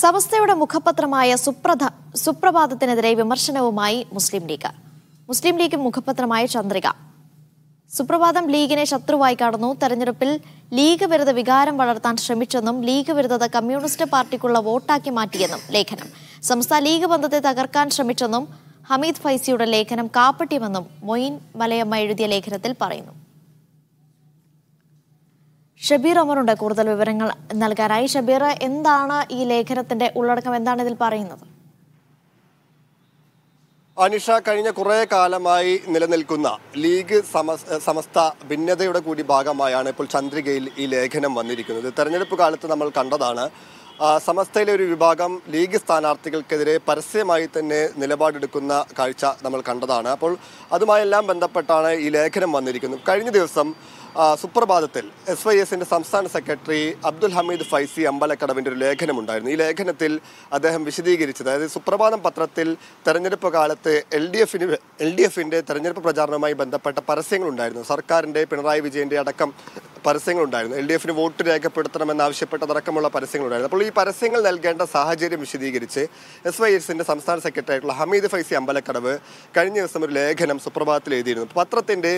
സമസ്തയുടെ മുഖപത്രമായ സുപ്രധ സുപ്രഭാതത്തിനെതിരെ വിമർശനവുമായി മുസ്ലിം ലീഗ് മുസ്ലിം ലീഗ് മുഖപത്രമായ ചന്ദ്രിക സുപ്രഭാതം ലീഗിനെ ശത്രുവായി കാണുന്നു തെരഞ്ഞെടുപ്പിൽ ലീഗ് വിരുദ്ധ വികാരം വളർത്താൻ ശ്രമിച്ചെന്നും ലീഗ് വിരുദ്ധത കമ്മ്യൂണിസ്റ്റ് പാർട്ടിക്കുള്ള വോട്ടാക്കി മാറ്റിയെന്നും ലേഖനം സംസ്ഥാന ലീഗ് ബന്ധത്തെ തകർക്കാൻ ശ്രമിച്ചെന്നും ഹമീദ് ഫൈസിയുടെ ലേഖനം കാപ്പട്യമെന്നും മൊയ്ൻ മലയമ്മ എഴുതിയ ലേഖനത്തിൽ പറയുന്നു ഷബീർ അമറുണ്ട് കൂടുതൽ വിവരങ്ങൾ നൽകാനായി ഷബീർ എന്താണ് ഈ ലേഖനത്തിന്റെ ഉള്ളടക്കം എന്താണ് ഇതിൽ പറയുന്നത് അനുഷ കഴിഞ്ഞ കുറേ കാലമായി നിലനിൽക്കുന്ന ലീഗ് സമസ്ത ഭിന്നതയുടെ കൂടി ഭാഗമായാണ് ഇപ്പോൾ ചന്ദ്രികയിൽ ഈ ലേഖനം വന്നിരിക്കുന്നത് തെരഞ്ഞെടുപ്പ് കാലത്ത് നമ്മൾ കണ്ടതാണ് സമസ്തയിലെ ഒരു വിഭാഗം ലീഗ് സ്ഥാനാർത്ഥികൾക്കെതിരെ പരസ്യമായി തന്നെ നിലപാടെടുക്കുന്ന കാഴ്ച നമ്മൾ കണ്ടതാണ് അപ്പോൾ അതുമായെല്ലാം ബന്ധപ്പെട്ടാണ് ഈ ലേഖനം വന്നിരിക്കുന്നത് കഴിഞ്ഞ ദിവസം സുപ്രഭാതത്തിൽ എസ് വൈ എസിൻ്റെ സംസ്ഥാന സെക്രട്ടറി അബ്ദുൽ ഹമീദ് ഫൈസി അമ്പലക്കടവിൻ്റെ ഒരു ലേഖനമുണ്ടായിരുന്നു ഈ ലേഖനത്തിൽ അദ്ദേഹം വിശദീകരിച്ചത് അതായത് സുപ്രഭാതം പത്രത്തിൽ തെരഞ്ഞെടുപ്പ് കാലത്ത് എൽ ഡി എഫിന് എൽ ഡി എഫിൻ്റെ തെരഞ്ഞെടുപ്പ് പ്രചാരണവുമായി ബന്ധപ്പെട്ട പരസ്യങ്ങളുണ്ടായിരുന്നു സർക്കാരിൻ്റെ പിണറായി വിജയൻ്റെ അടക്കം പരസ്യങ്ങളുണ്ടായിരുന്നു എൽ ഡി എഫിന് വോട്ട് രേഖപ്പെടുത്തണമെന്നാവശ്യപ്പെട്ടതടക്കമുള്ള പരസ്യങ്ങളുണ്ടായിരുന്നു അപ്പോൾ ഈ പരസ്യങ്ങൾ നൽകേണ്ട സാഹചര്യം വിശദീകരിച്ച് എസ് വൈ എസിന്റെ സംസ്ഥാന സെക്രട്ടറി ആയിട്ടുള്ള ഹമീദ് ഫൈസി അമ്പലക്കടവ് കഴിഞ്ഞ ദിവസം ഒരു ലേഖനം സുപ്രഭാതത്തിൽ എഴുതിയിരുന്നു പത്രത്തിന്റെ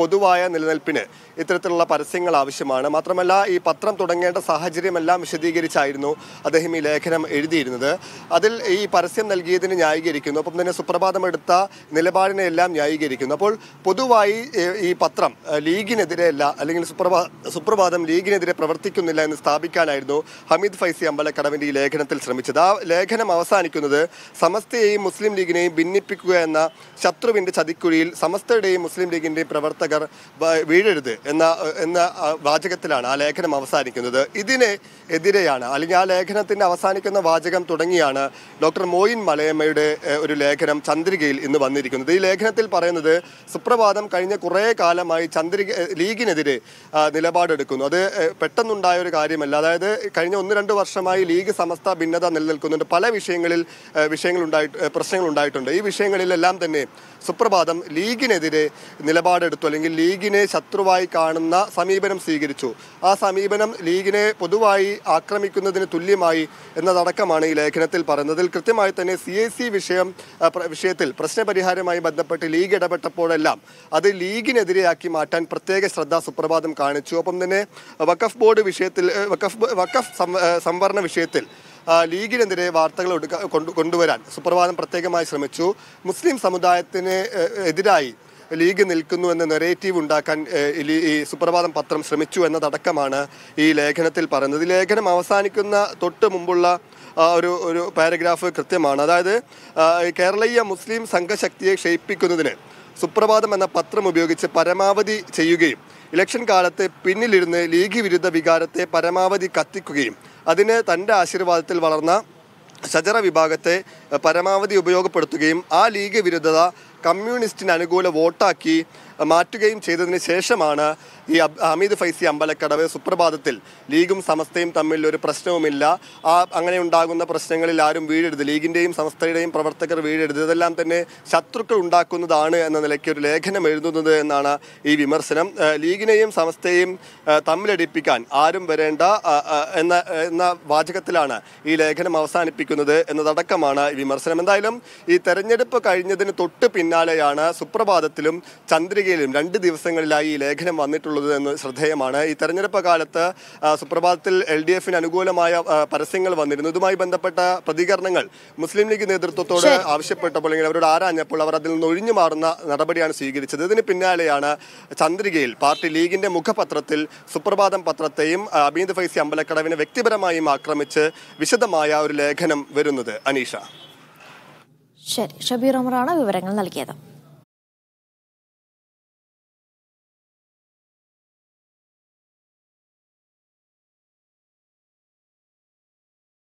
പൊതുവായ നിലനിൽപ്പിന് ഇത്തരത്തിലുള്ള പരസ്യങ്ങൾ ആവശ്യമാണ് മാത്രമല്ല ഈ പത്രം തുടങ്ങേണ്ട സാഹചര്യമെല്ലാം വിശദീകരിച്ചായിരുന്നു അദ്ദേഹം ഈ ലേഖനം എഴുതിയിരുന്നത് അതിൽ ഈ പരസ്യം നൽകിയതിന് ന്യായീകരിക്കുന്നു ഒപ്പം തന്നെ സുപ്രഭാതം എടുത്ത നിലപാടിനെ എല്ലാം ന്യായീകരിക്കുന്നു അപ്പോൾ പൊതുവായി ഈ പത്രം ലീഗിനെതിരെയല്ല അല്ലെങ്കിൽ സുപ്രഭാ സുപ്രഭാതം ലീഗിനെതിരെ പ്രവർത്തിക്കുന്നില്ല എന്ന് സ്ഥാപിക്കാനായിരുന്നു ഹമീദ് ഫൈസി അമ്പലക്കടവിന്റെ ഈ ലേഖനത്തിൽ ശ്രമിച്ചത് ആ ലേഖനം അവസാനിക്കുന്നത് സമസ്തയെയും മുസ്ലിം ലീഗിനെയും ഭിന്നിപ്പിക്കുക എന്ന ശത്രുവിന്റെ ചതിക്കുഴിയിൽ സമസ്തയുടെയും മുസ്ലിം ലീഗിന്റെയും പ്രവർത്തകർ വീഴരുത് എന്ന എന്ന വാചകത്തിലാണ് ആ ലേഖനം അവസാനിക്കുന്നത് ഇതിനെ എതിരെയാണ് അല്ലെങ്കിൽ ആ ലേഖനത്തിന്റെ അവസാനിക്കുന്ന വാചകം തുടങ്ങിയാണ് ഡോക്ടർ മോയിൻ മലയമ്മയുടെ ഒരു ലേഖനം ചന്ദ്രികയിൽ ഇന്ന് വന്നിരിക്കുന്നത് ഈ ലേഖനത്തിൽ പറയുന്നത് സുപ്രഭാതം കഴിഞ്ഞ കുറേ കാലമായി ചന്ദ്രിക ലീഗിനെതിരെ നിലപാടെടുക്കുന്നു അത് പെട്ടെന്നുണ്ടായ ഒരു കാര്യമല്ല അതായത് കഴിഞ്ഞ ഒന്ന് രണ്ട് വർഷമായി ലീഗ് സമസ്ത ഭിന്നത നിലനിൽക്കുന്നുണ്ട് പല വിഷയങ്ങളിൽ പ്രശ്നങ്ങൾ ഉണ്ടായിട്ടുണ്ട് ഈ വിഷയങ്ങളിലെല്ലാം തന്നെ സുപ്രഭാതം ലീഗിനെതിരെ നിലപാടെടുത്തു അല്ലെങ്കിൽ ലീഗിനെ ശത്രുവായി കാണുന്ന സമീപനം സ്വീകരിച്ചു ആ സമീപനം ലീഗിനെ പൊതുവായി ആക്രമിക്കുന്നതിന് തുല്യമായി എന്നതടക്കമാണ് ഈ ലേഖനത്തിൽ പറയുന്നത് കൃത്യമായി തന്നെ സി എ സി വിഷയം വിഷയത്തിൽ പ്രശ്നപരിഹാരമായി ബന്ധപ്പെട്ട് ലീഗ് ഇടപെട്ടപ്പോഴെല്ലാം അത് ലീഗിനെതിരെയാക്കി മാറ്റാൻ പ്രത്യേക ശ്രദ്ധ സുപ്രഭാതം കാണിച്ചു വെച്ചു അപ്പം തന്നെ വഖഫ് ബോർഡ് വിഷയത്തിൽ വഖഫ് വഖഫ് സംവരണ വിഷയത്തിൽ ലീഗിനെതിരെ വാർത്തകൾ കൊണ്ടുവരാൻ സുപ്രഭാതം പ്രത്യേകമായി ശ്രമിച്ചു മുസ്ലിം സമുദായത്തിന് എതിരായി ലീഗ് നിൽക്കുന്നു എന്ന നെറേറ്റീവ് ഉണ്ടാക്കാൻ ഈ സുപ്രഭാതം പത്രം ശ്രമിച്ചു എന്നതടക്കമാണ് ഈ ലേഖനത്തിൽ പറയുന്നത് ഈ ലേഖനം അവസാനിക്കുന്ന തൊട്ട് മുമ്പുള്ള ഒരു ഒരു പാരഗ്രാഫ് കൃത്യമാണ് അതായത് കേരളീയ മുസ്ലിം സംഘശക്തിയെ ക്ഷയിപ്പിക്കുന്നതിന് സുപ്രഭാതം എന്ന പത്രം ഉപയോഗിച്ച് പരമാവധി ചെയ്യുകയും ഇലക്ഷൻ കാലത്ത് പിന്നിലിരുന്ന് ലീഗ് വിരുദ്ധ വികാരത്തെ പരമാവധി കത്തിക്കുകയും അതിന് തൻ്റെ ആശീർവാദത്തിൽ വളർന്ന സജറ വിഭാഗത്തെ പരമാവധി ഉപയോഗപ്പെടുത്തുകയും ആ ലീഗ് വിരുദ്ധത കമ്മ്യൂണിസ്റ്റിന് അനുകൂല വോട്ടാക്കി മാറ്റുകയും ചെയ്തതിന് ശേഷമാണ് ഈ ഹമീദ് ഫൈസി അമ്പലക്കടവ് സുപ്രഭാതത്തിൽ ലീഗും സമസ്തയും തമ്മിൽ ഒരു പ്രശ്നവുമില്ല ആ അങ്ങനെ ഉണ്ടാകുന്ന പ്രശ്നങ്ങളിൽ ആരും വീഴരുത് ലീഗിൻ്റെയും സമസ്തയുടെയും പ്രവർത്തകർ വീഴരുത് ഇതെല്ലാം തന്നെ ശത്രുക്കൾ ഉണ്ടാക്കുന്നതാണ് എന്ന നിലയ്ക്ക് ഒരു ലേഖനം എഴുതുന്നത് എന്നാണ് ഈ വിമർശനം ലീഗിനെയും സമസ്തയെയും തമ്മിലടിപ്പിക്കാൻ ആരും വരേണ്ട എന്ന എന്ന വാചകത്തിലാണ് ഈ ലേഖനം അവസാനിപ്പിക്കുന്നത് എന്നതടക്കമാണ് ഈ വിമർശനം എന്തായാലും ഈ തെരഞ്ഞെടുപ്പ് കഴിഞ്ഞതിന് തൊട്ട് പിന്നാലെയാണ് സുപ്രഭാതത്തിലും ചന്ദ്രിക പത്രികയിലും രണ്ട് ദിവസങ്ങളിലായി ഈ ലേഖനം വന്നിട്ടുള്ളത് എന്ന് ശ്രദ്ധേയമാണ് ഈ തെരഞ്ഞെടുപ്പ് കാലത്ത് സുപ്രഭാതത്തിൽ എൽ ഡി എഫിന് അനുകൂലമായ പരസ്യങ്ങൾ വന്നിരുന്നു ഇതുമായി ബന്ധപ്പെട്ട പ്രതികരണങ്ങൾ മുസ്ലിം ലീഗ് നേതൃത്വത്തോട് ആവശ്യപ്പെട്ടപ്പോൾ അല്ലെങ്കിൽ അവരോട് ആരാഞ്ഞപ്പോൾ അവർ അതിൽ നിന്ന് ഒഴിഞ്ഞു മാറുന്ന നടപടിയാണ് സ്വീകരിച്ചത് ഇതിന് പിന്നാലെയാണ് ചന്ദ്രികയിൽ പാർട്ടി ലീഗിന്റെ മുഖപത്രത്തിൽ സുപ്രഭാതം പത്രത്തെയും അബീന്ദ് ഫൈസി അമ്പലക്കടവിനെ വ്യക്തിപരമായും ആക്രമിച്ച് വിശദമായ ഒരു ലേഖനം വരുന്നത് അനീഷ ശരി ഷബീർ അമറാണ് വിവരങ്ങൾ നൽകിയത്